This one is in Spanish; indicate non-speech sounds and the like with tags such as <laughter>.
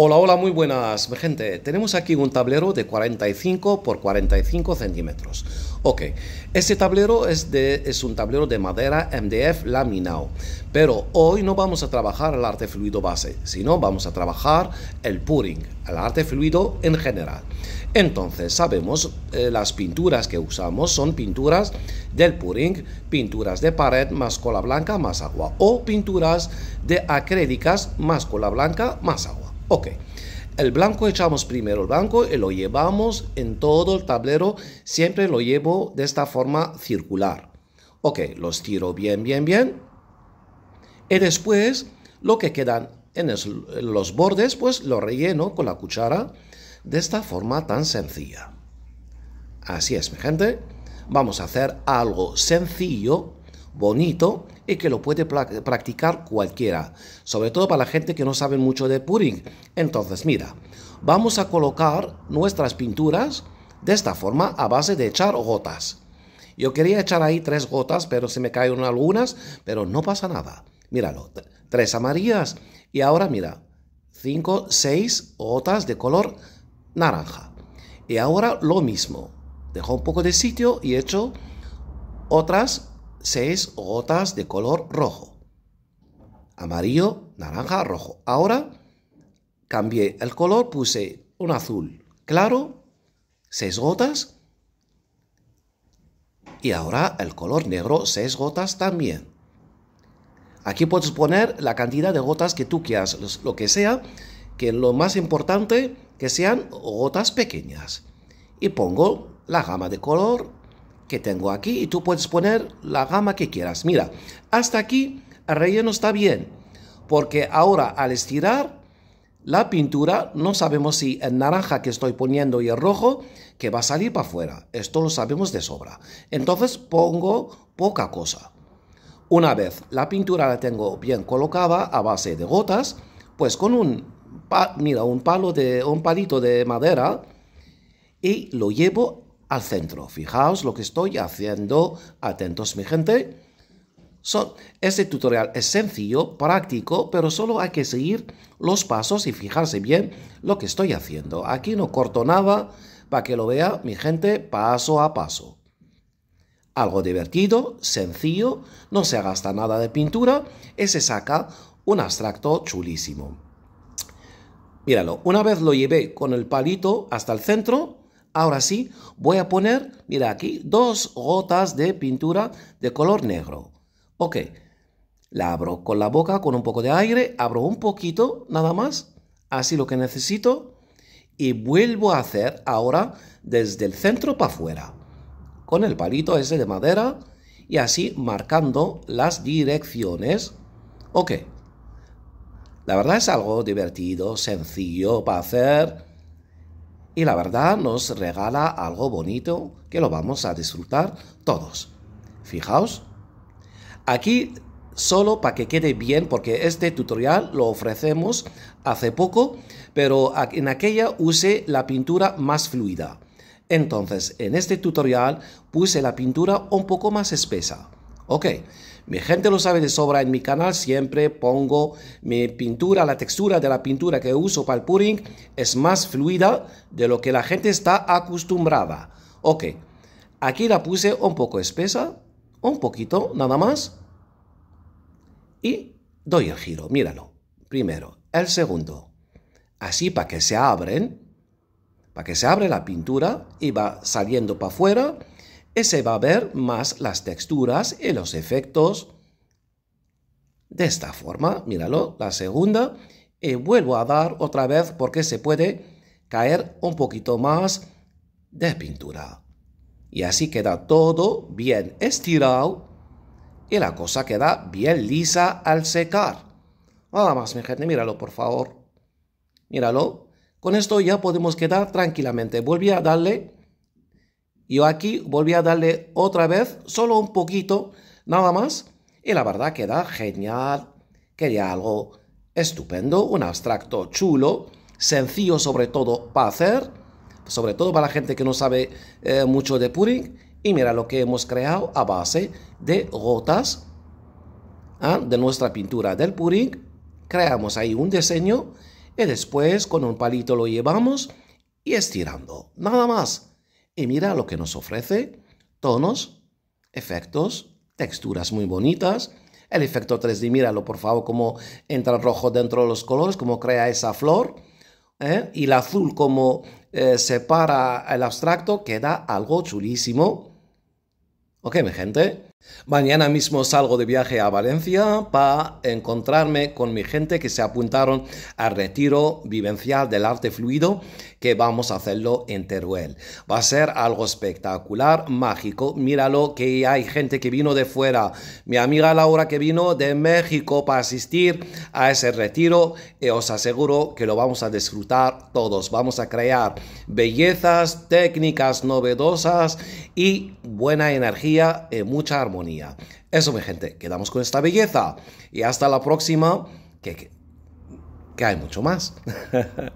Hola, hola, muy buenas, gente. Tenemos aquí un tablero de 45 por 45 centímetros. Ok, este tablero es, de, es un tablero de madera MDF laminado, pero hoy no vamos a trabajar el arte fluido base, sino vamos a trabajar el pouring, el arte fluido en general. Entonces, sabemos, eh, las pinturas que usamos son pinturas del pouring, pinturas de pared más cola blanca más agua, o pinturas de acrílicas más cola blanca más agua. Ok. El blanco echamos primero el blanco y lo llevamos en todo el tablero. Siempre lo llevo de esta forma circular. Ok, los tiro bien, bien, bien. Y después lo que quedan en los bordes, pues lo relleno con la cuchara de esta forma tan sencilla. Así es, mi gente. Vamos a hacer algo sencillo, bonito y que lo puede practicar cualquiera, sobre todo para la gente que no sabe mucho de pudding. Entonces, mira, vamos a colocar nuestras pinturas de esta forma a base de echar gotas. Yo quería echar ahí tres gotas, pero se me cayeron algunas, pero no pasa nada. Míralo, tres amarillas y ahora mira, cinco, seis gotas de color naranja. Y ahora lo mismo, dejo un poco de sitio y echo otras seis gotas de color rojo. Amarillo, naranja, rojo. Ahora cambié el color, puse un azul claro, seis gotas. Y ahora el color negro, seis gotas también. Aquí puedes poner la cantidad de gotas que tú quieras, lo que sea, que lo más importante que sean gotas pequeñas. Y pongo la gama de color que tengo aquí y tú puedes poner la gama que quieras. Mira, hasta aquí el relleno está bien, porque ahora al estirar la pintura no sabemos si el naranja que estoy poniendo y el rojo que va a salir para afuera. Esto lo sabemos de sobra. Entonces pongo poca cosa. Una vez la pintura la tengo bien colocada a base de gotas, pues con un, mira, un palo de un palito de madera y lo llevo al centro. Fijaos lo que estoy haciendo. Atentos, mi gente. son este tutorial es sencillo, práctico, pero solo hay que seguir los pasos y fijarse bien lo que estoy haciendo. Aquí no corto nada para que lo vea mi gente paso a paso. Algo divertido, sencillo, no se gasta nada de pintura y se saca un abstracto chulísimo. Míralo, una vez lo llevé con el palito hasta el centro, Ahora sí, voy a poner, mira aquí, dos gotas de pintura de color negro. Ok, la abro con la boca, con un poco de aire, abro un poquito nada más, así lo que necesito, y vuelvo a hacer ahora desde el centro para afuera, con el palito ese de madera, y así marcando las direcciones. Ok, la verdad es algo divertido, sencillo para hacer y la verdad nos regala algo bonito que lo vamos a disfrutar todos. Fijaos, aquí solo para que quede bien, porque este tutorial lo ofrecemos hace poco, pero en aquella usé la pintura más fluida. Entonces, en este tutorial puse la pintura un poco más espesa. Ok, mi gente lo sabe de sobra, en mi canal siempre pongo mi pintura, la textura de la pintura que uso para el pudding es más fluida de lo que la gente está acostumbrada. Ok, aquí la puse un poco espesa, un poquito nada más y doy el giro, míralo. Primero, el segundo. Así para que se abren, para que se abre la pintura y va saliendo para afuera se va a ver más las texturas y los efectos. De esta forma, míralo, la segunda, y vuelvo a dar otra vez porque se puede caer un poquito más de pintura. Y así queda todo bien estirado y la cosa queda bien lisa al secar. Nada más, mi gente, míralo por favor. Míralo. Con esto ya podemos quedar tranquilamente. Vuelvo a darle yo aquí volví a darle otra vez, solo un poquito, nada más. Y la verdad queda genial. Quería algo estupendo, un abstracto chulo, sencillo sobre todo para hacer, sobre todo para la gente que no sabe eh, mucho de pudding. Y mira lo que hemos creado a base de gotas ah, de nuestra pintura del pudding. Creamos ahí un diseño y después con un palito lo llevamos y estirando. Nada más. Y mira lo que nos ofrece. Tonos, efectos, texturas muy bonitas. El efecto 3D, míralo por favor cómo entra el rojo dentro de los colores, cómo crea esa flor. ¿eh? Y el azul como eh, separa el abstracto, queda algo chulísimo. Ok, mi gente. Mañana mismo salgo de viaje a Valencia para encontrarme con mi gente que se apuntaron al retiro vivencial del arte fluido que vamos a hacerlo en Teruel. Va a ser algo espectacular, mágico. Míralo que hay gente que vino de fuera. Mi amiga Laura que vino de México para asistir a ese retiro eh, os aseguro que lo vamos a disfrutar todos. Vamos a crear bellezas, técnicas novedosas y buena energía y eh, mucha armonía. Eso, mi gente, quedamos con esta belleza y hasta la próxima, que, que hay mucho más. <laughs>